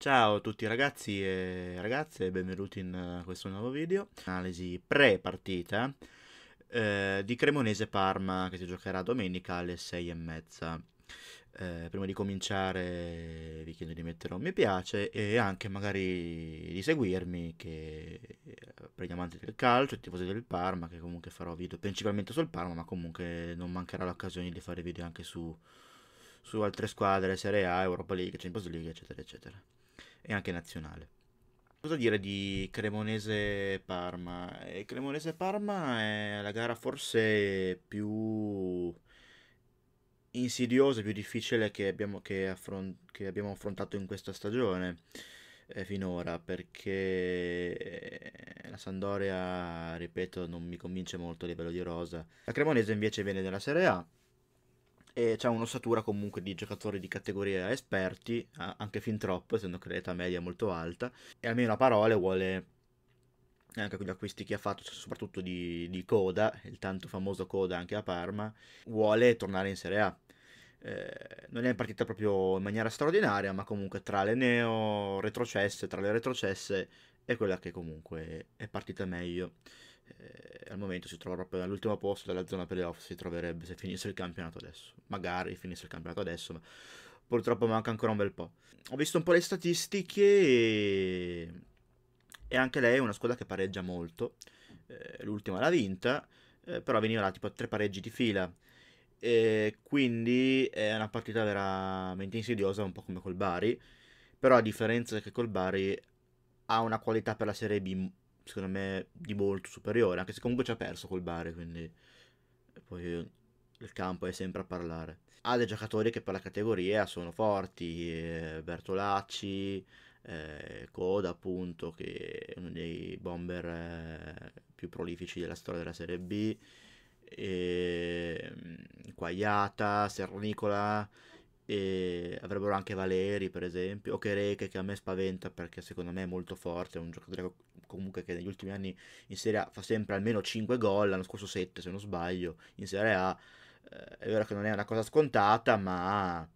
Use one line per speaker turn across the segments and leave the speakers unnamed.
Ciao a tutti ragazzi e ragazze, benvenuti in eh, questo nuovo video. Analisi pre-partita eh, di Cremonese-Parma che si giocherà domenica alle 6 6.30. Eh, prima di cominciare vi chiedo di mettere un mi piace e anche magari di seguirmi che eh, per gli amanti del calcio, i tifosi del Parma, che comunque farò video principalmente sul Parma, ma comunque non mancherà l'occasione di fare video anche su, su altre squadre, Serie A, Europa League, Champions League, eccetera, eccetera e anche nazionale. Cosa dire di Cremonese-Parma? Eh, Cremonese-Parma è la gara forse più insidiosa, più difficile che abbiamo, che affront- che abbiamo affrontato in questa stagione eh, finora, perché eh, la Sandoria, ripeto, non mi convince molto a livello di rosa. La Cremonese invece viene dalla Serie A, e c'è un'ossatura comunque di giocatori di categoria esperti, anche fin troppo, essendo che l'età media è molto alta, e almeno a parole vuole anche con gli acquisti che ha fatto, cioè soprattutto di, di Coda, il tanto famoso Coda anche a Parma, vuole tornare in Serie A. Eh, non è partita proprio in maniera straordinaria, ma comunque tra le neo retrocesse, tra le retrocesse, è quella che comunque è partita meglio eh, al momento si trova proprio all'ultimo posto della zona playoff, si troverebbe se finisse il campionato adesso. Magari finisse il campionato adesso, ma purtroppo manca ancora un bel po'. Ho visto un po' le statistiche e, e anche lei è una squadra che pareggia molto. Eh, l'ultima l'ha vinta, eh, però veniva là tipo a tre pareggi di fila. E quindi è una partita veramente insidiosa, un po' come col Bari. Però a differenza che col Bari ha una qualità per la Serie B secondo me di molto superiore, anche se comunque ci ha perso col Bari, quindi poi il campo è sempre a parlare. Ha dei giocatori che per la categoria sono forti, eh, Bertolacci, eh, Coda appunto, che è uno dei bomber eh, più prolifici della storia della Serie B, e, ehm, Quagliata, Sernicola e avrebbero anche Valeri per esempio, o Kereke che a me spaventa perché secondo me è molto forte, è un giocatore comunque che negli ultimi anni in Serie A fa sempre almeno 5 gol, l'anno scorso 7 se non sbaglio, in Serie A eh, è vero che non è una cosa scontata ma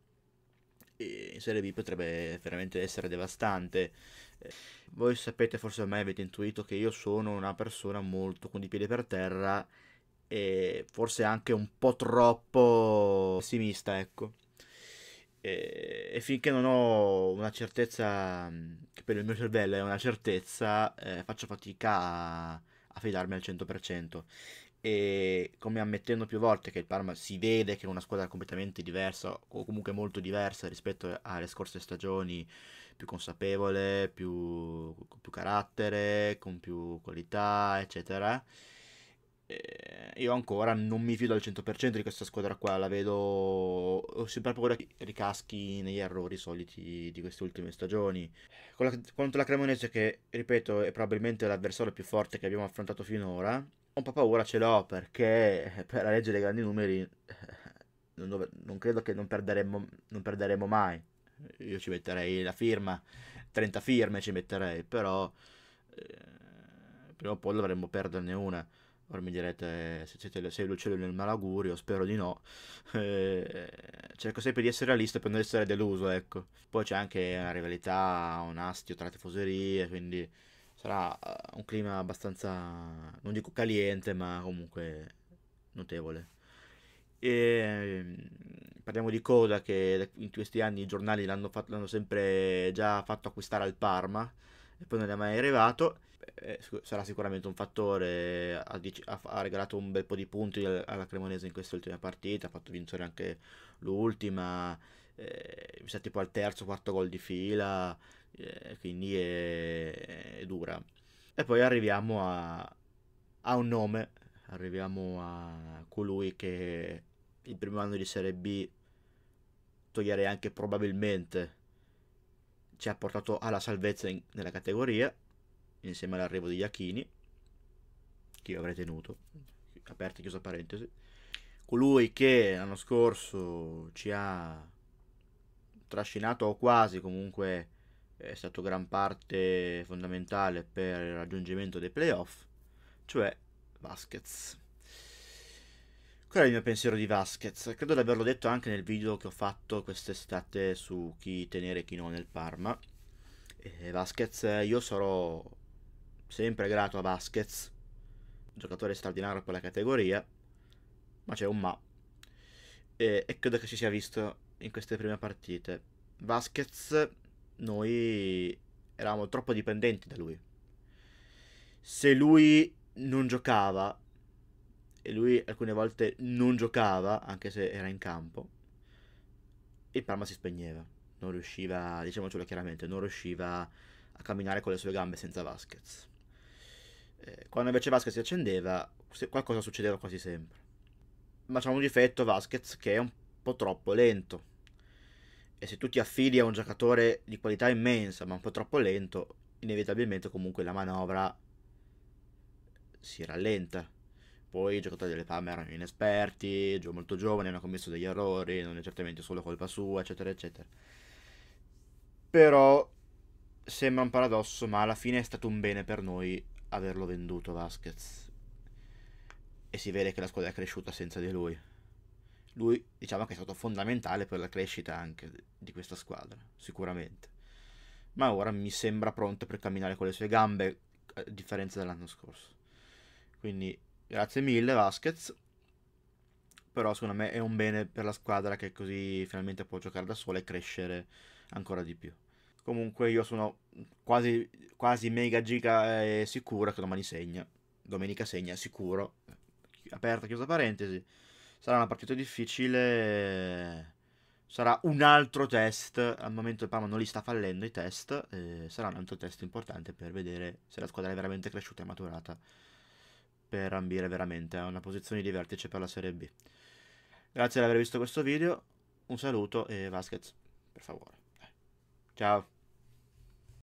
eh, in Serie B potrebbe veramente essere devastante. Eh, voi sapete, forse ormai avete intuito che io sono una persona molto con i piedi per terra e forse anche un po' troppo pessimista, ecco. E, e, finché non ho una certezza, mm, che per il mio cervello è una certezza, eh, faccio fatica a, a fidarmi al 100%. E come ammettendo più volte che il Parma si vede che è una squadra completamente diversa, o comunque molto diversa rispetto alle scorse stagioni, più consapevole, più, con più carattere, con più qualità, eccetera eh, io ancora non mi fido al 100% di questa squadra qua, la vedo, ho sempre paura che ricaschi negli errori soliti di queste ultime stagioni. Con la, contro la Cremonese che, ripeto, è probabilmente l'avversario più forte che abbiamo affrontato finora, un po' paura ce l'ho perché eh, per la legge dei grandi numeri eh, non, dove, non credo che non perderemo, non perderemo mai. Io ci metterei la firma, 30 firme ci metterei, però eh, prima o poi dovremmo perderne una ora mi direte se siete, sei l'uccello nel malagurio, spero di no. Eh, cerco sempre di essere realista per non essere deluso, ecco. Poi c'è anche una rivalità, un astio tra tifoserie, quindi sarà eh, un clima abbastanza, non dico caliente, ma comunque notevole. E, ehm, parliamo di Coda che in questi anni i giornali l'hanno, fatto, l'hanno sempre già fatto acquistare al Parma e poi non è mai arrivato. Eh, sarà sicuramente un fattore. Ha, ha, ha, regalato un bel po' di punti alla Cremonese in quest'ultima partita. Ha fatto vincere anche l'ultima. Eh, mi sa tipo al terzo, quarto gol di fila. Eh, quindi è, è, dura. E poi arriviamo a, a un nome. Arriviamo a colui che il primo anno di Serie B toglierei anche probabilmente ci ha portato alla salvezza in, nella categoria, insieme all'arrivo di Iachini, che io avrei tenuto, aperto e chiuso parentesi, colui che l'anno scorso ci ha trascinato o quasi comunque è stato gran parte fondamentale per il raggiungimento dei playoff, cioè Vasquez. Quello è il mio pensiero di Vasquez. Credo di averlo detto anche nel video che ho fatto quest'estate su chi tenere e chi no nel Parma. E Vasquez, io sarò sempre grato a Vasquez, giocatore straordinario per la categoria, ma c'è un ma. E, e credo che ci sia visto in queste prime partite. Vasquez, noi eravamo troppo dipendenti da lui. Se lui non giocava e lui alcune volte non giocava, anche se era in campo, il Parma si spegneva. Non riusciva, diciamocelo chiaramente, non riusciva a camminare con le sue gambe senza Vasquez. Eh, quando invece Vasquez si accendeva, qualcosa succedeva quasi sempre. Ma c'è un difetto Vasquez che è un po' troppo lento. E se tu ti affidi a un giocatore di qualità immensa, ma un po' troppo lento, inevitabilmente comunque la manovra si rallenta poi i giocatori delle Palme erano inesperti, molto giovani, hanno commesso degli errori, non è certamente solo colpa sua, eccetera, eccetera. Però sembra un paradosso, ma alla fine è stato un bene per noi averlo venduto Vasquez. E si vede che la squadra è cresciuta senza di lui. Lui diciamo che è stato fondamentale per la crescita anche di questa squadra, sicuramente. Ma ora mi sembra pronto per camminare con le sue gambe, a differenza dell'anno scorso. Quindi Grazie mille Vasquez. Però secondo me è un bene per la squadra che così finalmente può giocare da sola e crescere ancora di più. Comunque io sono quasi, quasi mega giga eh, sicuro che domani segna. Domenica segna sicuro. Aperta, chiusa parentesi. Sarà una partita difficile. Sarà un altro test. Al momento il Parma non li sta fallendo i test. Eh, sarà un altro test importante per vedere se la squadra è veramente cresciuta e maturata per ambire veramente a una posizione di vertice per la Serie B. Grazie di aver visto questo video, un saluto e Vasquez, per favore. Ciao!